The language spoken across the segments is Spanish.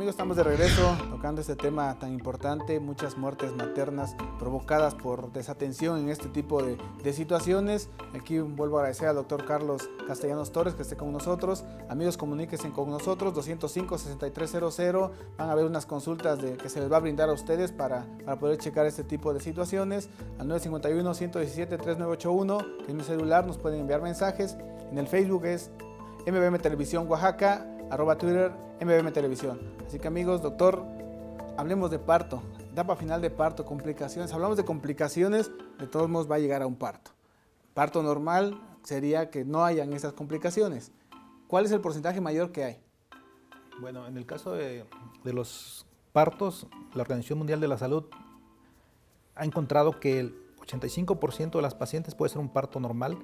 amigos, estamos de regreso tocando este tema tan importante, muchas muertes maternas provocadas por desatención en este tipo de, situaciones. Aquí vuelvo a agradecer al doctor Carlos Castellanos Torres que esté con nosotros. Amigos, comuníquense con nosotros, 205-6300. Van a haber unas consultas de, que se les va a brindar a ustedes para, poder checar este tipo de situaciones. Al 951-117-3981, que es mi celular, nos pueden enviar mensajes. En el Facebook es MBM Televisión Oaxaca arroba Twitter, MBM Televisión. Así que amigos, doctor, hablemos de parto, etapa final de parto, complicaciones. Hablamos de complicaciones, de todos modos va a llegar a un parto. Parto normal sería que no hayan esas complicaciones. ¿Cuál es el porcentaje mayor que hay? Bueno, en el caso de los partos, la Organización Mundial de la Salud ha encontrado que el 85% de las pacientes puede ser un parto normal,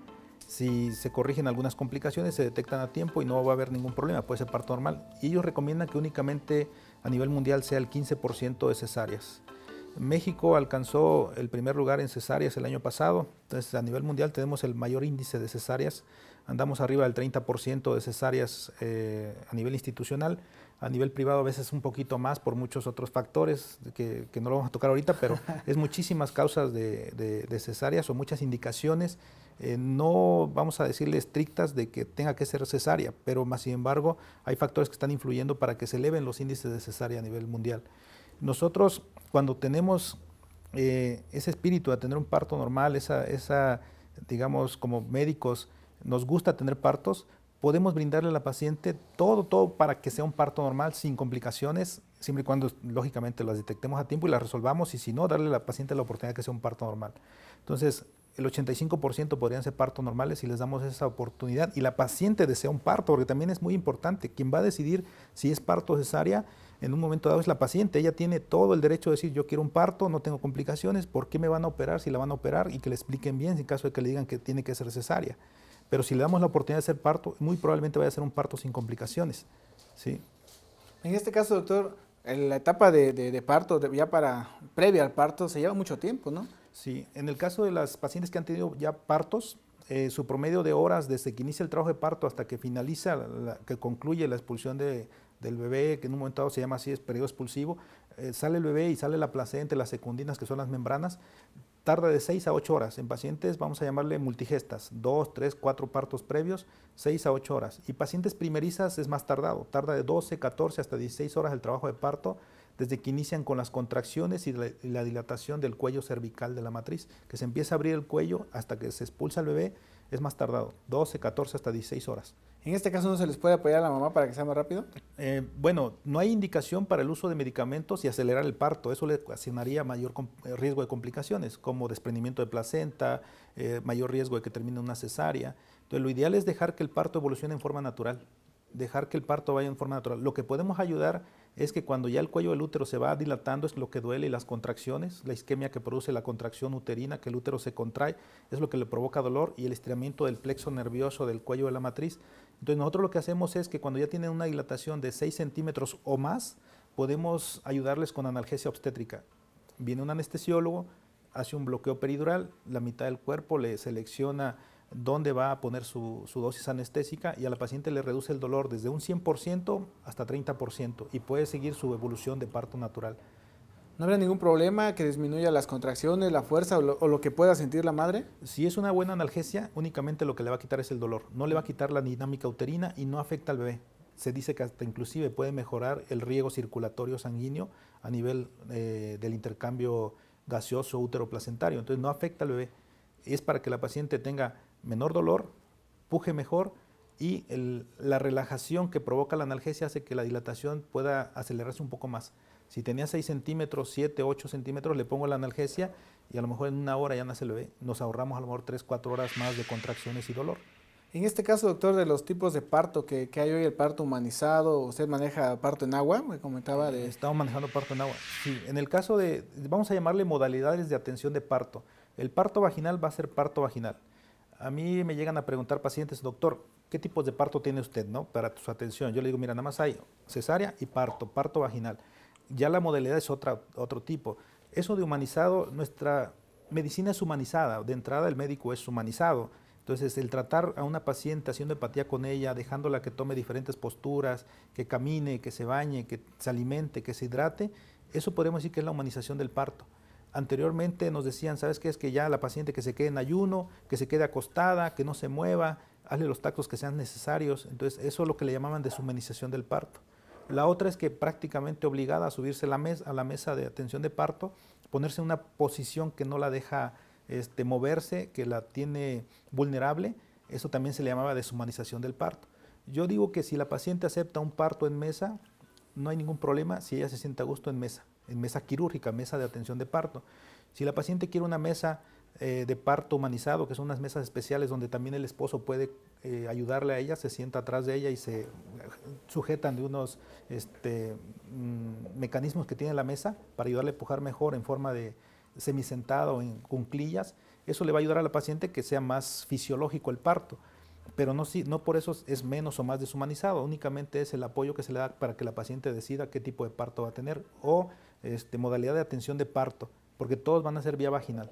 si se corrigen algunas complicaciones, se detectan a tiempo y no va a haber ningún problema, puede ser parto normal. Y ellos recomiendan que únicamente a nivel mundial sea el 15% de cesáreas. México alcanzó el primer lugar en cesáreas el año pasado, entonces a nivel mundial tenemos el mayor índice de cesáreas, andamos arriba del 30% de cesáreas eh, a nivel institucional, a nivel privado a veces un poquito más por muchos otros factores que, no lo vamos a tocar ahorita, pero es muchísimas causas de, de cesáreas o muchas indicaciones eh, no vamos a decirle estrictas de que tenga que ser cesárea, pero más sin embargo hay factores que están influyendo para que se eleven los índices de cesárea a nivel mundial. Nosotros cuando tenemos eh, ese espíritu de tener un parto normal, esa, esa, digamos, como médicos, nos gusta tener partos, podemos brindarle a la paciente todo, todo para que sea un parto normal, sin complicaciones, siempre y cuando, lógicamente, las detectemos a tiempo y las resolvamos, y si no, darle a la paciente la oportunidad de que sea un parto normal. Entonces, el 85% podrían ser partos normales si les damos esa oportunidad y la paciente desea un parto, porque también es muy importante. Quien va a decidir si es parto o cesárea en un momento dado es la paciente. Ella tiene todo el derecho de decir yo quiero un parto, no tengo complicaciones, ¿por qué me van a operar si la van a operar? Y que le expliquen bien en caso de que le digan que tiene que ser cesárea. Pero si le damos la oportunidad de hacer parto, muy probablemente vaya a ser un parto sin complicaciones. ¿sí? En este caso, doctor, la etapa de, parto, ya para previa al parto, se lleva mucho tiempo, ¿no? Sí, en el caso de las pacientes que han tenido ya partos, eh, su promedio de horas desde que inicia el trabajo de parto hasta que finaliza, que concluye la expulsión del bebé, que en un momento dado se llama así, es periodo expulsivo, eh, sale el bebé y sale la placenta, las secundinas, que son las membranas, tarda de 6 a 8 horas. En pacientes vamos a llamarle multigestas, 2, 3, 4 partos previos, 6 a 8 horas. Y pacientes primerizas es más tardado, tarda de 12, 14 hasta 16 horas el trabajo de parto desde que inician con las contracciones y la, dilatación del cuello cervical de la matriz, que se empieza a abrir el cuello hasta que se expulsa el bebé, es más tardado, 12, 14 hasta 16 horas. ¿En este caso no se les puede apoyar a la mamá para que sea más rápido? Eh, bueno, no hay indicación para el uso de medicamentos y acelerar el parto. Eso le asignaría mayor eh, riesgo de complicaciones, como desprendimiento de placenta, eh, mayor riesgo de que termine una cesárea. Entonces, lo ideal es dejar que el parto evolucione en forma natural, dejar que el parto vaya en forma natural. Lo que podemos ayudar es que cuando ya el cuello del útero se va dilatando es lo que duele y las contracciones, la isquemia que produce la contracción uterina, que el útero se contrae, es lo que le provoca dolor y el estiramiento del plexo nervioso del cuello de la matriz. Entonces nosotros lo que hacemos es que cuando ya tienen una dilatación de 6 centímetros o más, podemos ayudarles con analgesia obstétrica. Viene un anestesiólogo, hace un bloqueo peridural, la mitad del cuerpo le selecciona dónde va a poner su, dosis anestésica y a la paciente le reduce el dolor desde un 100% hasta 30% y puede seguir su evolución de parto natural. ¿No habrá ningún problema que disminuya las contracciones, la fuerza o lo, que pueda sentir la madre? Si es una buena analgesia, únicamente lo que le va a quitar es el dolor. No le va a quitar la dinámica uterina y no afecta al bebé. Se dice que hasta inclusive puede mejorar el riego circulatorio sanguíneo a nivel eh, del intercambio gaseoso útero placentario. Entonces no afecta al bebé. Es para que la paciente tenga menor dolor, puje mejor y la relajación que provoca la analgesia hace que la dilatación pueda acelerarse un poco más. Si tenía 6 centímetros, 7, 8 centímetros, le pongo la analgesia y a lo mejor en una hora ya no se lo ve. Nos ahorramos a lo mejor 3, 4 horas más de contracciones y dolor. En este caso, doctor, de los tipos de parto que, que hay hoy, el parto humanizado, usted maneja parto en agua, me comentaba de... Eh, estamos manejando parto en agua. Sí, en el caso de, vamos a llamarle modalidades de atención de parto. El parto vaginal va a ser parto vaginal. A mí me llegan a preguntar pacientes, doctor, ¿qué tipos de parto tiene usted para su atención? Yo le digo, mira, nada más hay cesárea y parto, parto vaginal. Ya la modalidad es otro tipo. Eso de humanizado, nuestra medicina es humanizada. De entrada, el médico es humanizado. Entonces, el tratar a una paciente haciendo empatía con ella, dejándola que tome diferentes posturas, que camine, que se bañe, que se alimente, que se hidrate, eso podemos decir que es la humanización del parto anteriormente nos decían, ¿sabes qué? Es que ya la paciente que se quede en ayuno, que se quede acostada, que no se mueva, hazle los tactos que sean necesarios. Entonces, eso es lo que le llamaban deshumanización del parto. La otra es que prácticamente obligada a subirse a la mesa de atención de parto, ponerse en una posición que no la deja este, moverse, que la tiene vulnerable, eso también se le llamaba deshumanización del parto. Yo digo que si la paciente acepta un parto en mesa, no hay ningún problema si ella se sienta a gusto en mesa en mesa quirúrgica, mesa de atención de parto. Si la paciente quiere una mesa eh, de parto humanizado, que son unas mesas especiales donde también el esposo puede eh, ayudarle a ella, se sienta atrás de ella y se eh, sujetan de unos este, mm, mecanismos que tiene la mesa para ayudarle a empujar mejor en forma de semisentado o en cunclillas. Eso le va a ayudar a la paciente que sea más fisiológico el parto pero no, no por eso es menos o más deshumanizado, únicamente es el apoyo que se le da para que la paciente decida qué tipo de parto va a tener o este, modalidad de atención de parto, porque todos van a ser vía vaginal.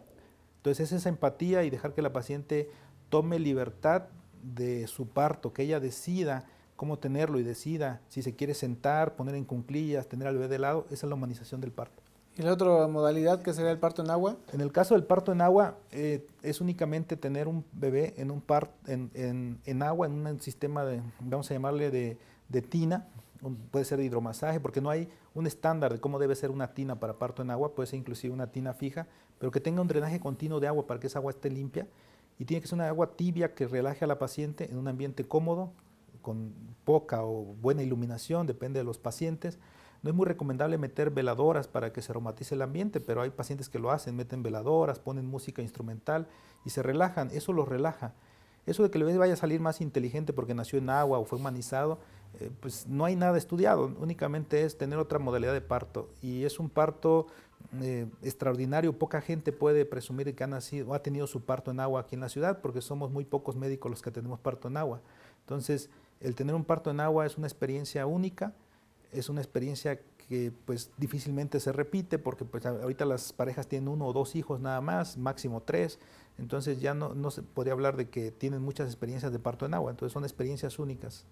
Entonces es esa empatía y dejar que la paciente tome libertad de su parto, que ella decida cómo tenerlo y decida si se quiere sentar, poner en cunclillas, tener al bebé de lado, esa es la humanización del parto. ¿Y la otra modalidad que sería el parto en agua? En el caso del parto en agua eh, es únicamente tener un bebé en un par, en, agua, en un sistema de, vamos a llamarle de, tina, puede ser de hidromasaje, porque no hay un estándar de cómo debe ser una tina para parto en agua, puede ser inclusive una tina fija, pero que tenga un drenaje continuo de agua para que esa agua esté limpia y tiene que ser una agua tibia que relaje a la paciente en un ambiente cómodo, con poca o buena iluminación, depende de los pacientes no es muy recomendable meter veladoras para que se aromatice el ambiente, pero hay pacientes que lo hacen, meten veladoras, ponen música instrumental y se relajan, eso los relaja. Eso de que le vaya a salir más inteligente porque nació en agua o fue humanizado, eh, pues no hay nada estudiado, únicamente es tener otra modalidad de parto. Y es un parto eh, extraordinario, poca gente puede presumir que ha, nacido, ha tenido su parto en agua aquí en la ciudad porque somos muy pocos médicos los que tenemos parto en agua. Entonces, el tener un parto en agua es una experiencia única es una experiencia que pues difícilmente se repite porque pues ahorita las parejas tienen uno o dos hijos nada más, máximo tres, entonces ya no, no se podría hablar de que tienen muchas experiencias de parto en agua, entonces son experiencias únicas.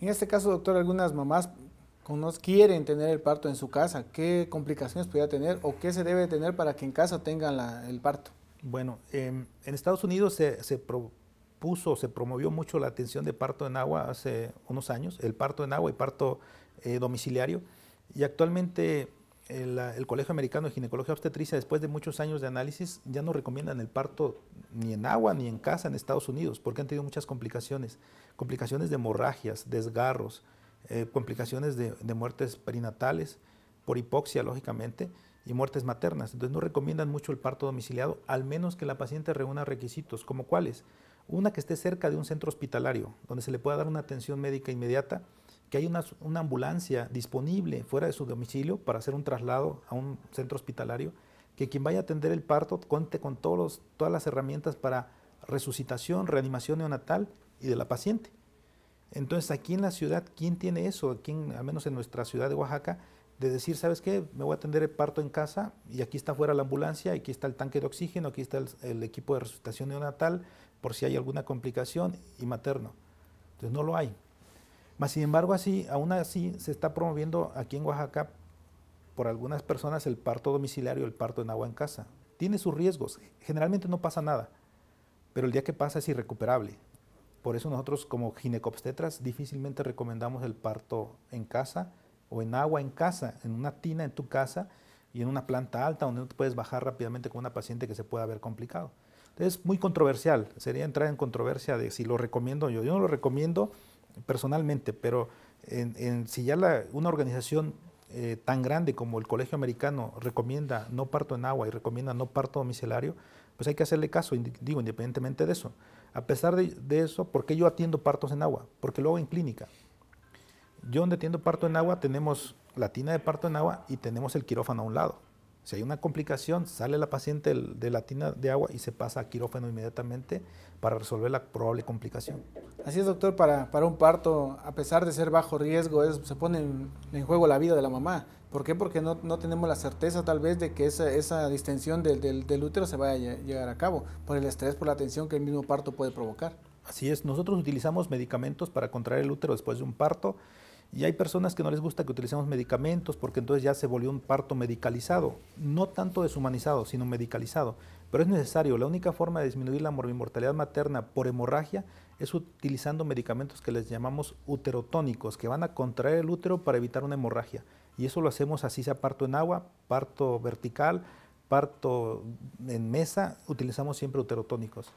En este caso, doctor, algunas mamás quieren tener el parto en su casa, ¿qué complicaciones podría tener o qué se debe tener para que en casa tengan el parto? Bueno, em, en Estados Unidos se, se puso, se promovió mucho la atención de parto en agua hace unos años, el parto en agua y parto eh, domiciliario. Y actualmente eh, el, Colegio Americano de Ginecología Obstetricia, después de muchos años de análisis, ya no recomiendan el parto ni en agua ni en casa en Estados Unidos, porque han tenido muchas complicaciones, complicaciones de hemorragias, desgarros, eh, complicaciones de, de muertes perinatales, por hipoxia, lógicamente y muertes maternas. Entonces no recomiendan mucho el parto domiciliado, al menos que la paciente reúna requisitos, como cuáles. Una que esté cerca de un centro hospitalario, donde se le pueda dar una atención médica inmediata, que haya una, ambulancia disponible fuera de su domicilio para hacer un traslado a un centro hospitalario, que quien vaya a atender el parto cuente con todos todas las herramientas para resucitación, reanimación neonatal y de la paciente. Entonces aquí en la ciudad, ¿quién tiene eso? Aquí, al menos en nuestra ciudad de Oaxaca, de decir, ¿sabes qué? Me voy a atender el parto en casa y aquí está fuera la ambulancia, aquí está el tanque de oxígeno, aquí está el equipo de resucitación neonatal, por si hay alguna complicación, y materno. Entonces no lo hay. Mas, sin embargo, aún así se está promoviendo aquí en Oaxaca por algunas personas el parto domiciliario, el parto en agua en casa. Tiene sus riesgos. Generalmente no pasa nada, pero el día que pasa es irrecuperable. Por eso nosotros como ginecobstetras difícilmente recomendamos el parto en casa o en agua en casa, en una tina en tu casa y en una planta alta donde no te puedes bajar rápidamente con una paciente que se pueda haber complicado. Es muy controversial, sería entrar en controversia de si lo recomiendo yo. Yo no lo recomiendo personalmente, pero en, si ya una organización eh, tan grande como el Colegio Americano recomienda no parto en agua y recomienda no parto domiciliario, pues hay que hacerle caso, digo, independientemente de eso. A pesar de, de, eso, ¿por qué yo atiendo partos en agua? Porque lo hago en clínica. Yo donde atiendo parto en agua tenemos la tina de parto en agua y tenemos el quirófano a un lado. Si hay una complicación, sale la paciente de la tina de agua y se pasa a quirófano inmediatamente para resolver la probable complicación. Así es, doctor, para, para un parto, a pesar de ser bajo riesgo, se pone en, juego la vida de la mamá. ¿Por qué? Porque no, tenemos la certeza tal vez de que esa, distensión del, del, útero se vaya a llegar a cabo por el estrés, por la tensión que el mismo parto puede provocar. Así es, nosotros utilizamos medicamentos para contraer el útero después de un parto y hay personas que no les gusta que utilicemos medicamentos porque entonces ya se volvió un parto medicalizado, no tanto deshumanizado, sino medicalizado. Pero es necesario, la única forma de disminuir la mortalidad materna por hemorragia es utilizando medicamentos que les llamamos uterotónicos, que van a contraer el útero para evitar una hemorragia. Y eso lo hacemos así sea parto en agua, parto vertical, parto en mesa, utilizamos siempre uterotónicos.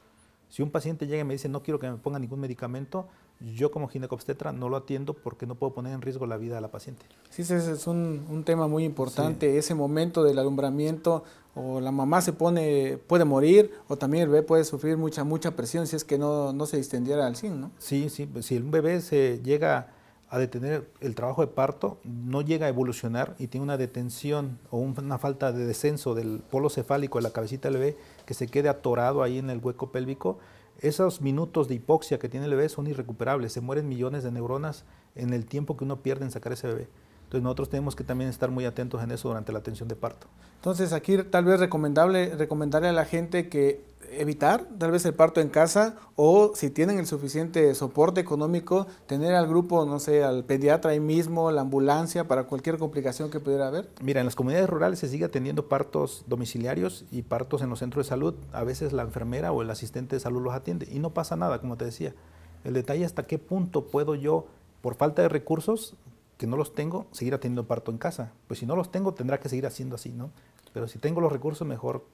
Si un paciente llega y me dice no quiero que me ponga ningún medicamento, yo como ginecobstetra no lo atiendo porque no puedo poner en riesgo la vida de la paciente. Sí, ese es un, tema muy importante, ese momento del alumbramiento o la mamá se pone, puede morir o también el bebé puede sufrir mucha, mucha presión si es que no, no se distendiera al SIN, ¿no? Sí, sí, pues, si un bebé se llega a detener el trabajo de parto, no llega a evolucionar y tiene una detención o una falta de descenso del polo cefálico de la cabecita del bebé que se quede atorado ahí en el hueco pélvico, esos minutos de hipoxia que tiene el bebé son irrecuperables, se mueren millones de neuronas en el tiempo que uno pierde en sacar ese bebé. Entonces nosotros tenemos que también estar muy atentos en eso durante la atención de parto. Entonces aquí tal vez recomendable recomendarle a la gente que evitar tal vez el parto en casa o si tienen el suficiente soporte económico, tener al grupo, no sé, al pediatra ahí mismo, la ambulancia para cualquier complicación que pudiera haber. Mira, en las comunidades rurales se sigue atendiendo partos domiciliarios y partos en los centros de salud. A veces la enfermera o el asistente de salud los atiende y no pasa nada, como te decía. El detalle hasta qué punto puedo yo, por falta de recursos, que no los tengo, seguirá teniendo parto en casa. Pues si no los tengo, tendrá que seguir haciendo así, ¿no? Pero si tengo los recursos, mejor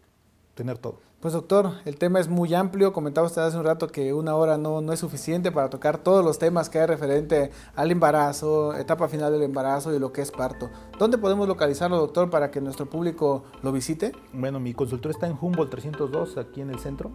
tener todo. Pues doctor, el tema es muy amplio. Comentaba usted hace un rato que una hora no, no es suficiente para tocar todos los temas que hay referente al embarazo, etapa final del embarazo y lo que es parto. ¿Dónde podemos localizarlo, doctor, para que nuestro público lo visite? Bueno, mi consultor está en Humboldt 302, aquí en el centro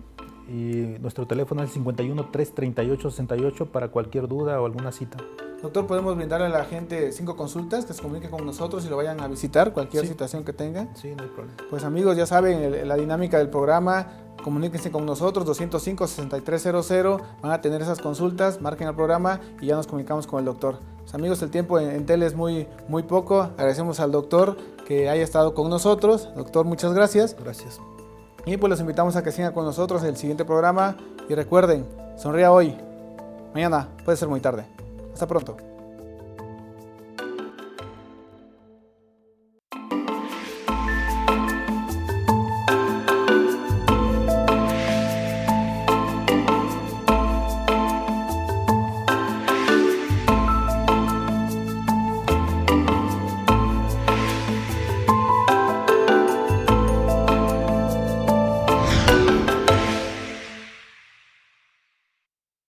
y nuestro teléfono es el 51 338 68 para cualquier duda o alguna cita. Doctor, podemos brindarle a la gente cinco consultas que se comuniquen con nosotros y lo vayan a visitar, cualquier situación que tengan. Sí, no hay problema. Pues amigos, ya saben la dinámica del programa. Comuníquense con nosotros, 205-6300. Van a tener esas consultas, marquen el programa y ya nos comunicamos con el doctor. Pues, amigos, el tiempo en, tele es muy, muy poco. Agradecemos al doctor que haya estado con nosotros. Doctor, muchas gracias. Gracias. Y pues los invitamos a que sigan con nosotros en el siguiente programa. Y recuerden, sonría hoy. Mañana puede ser muy tarde. Hasta pronto.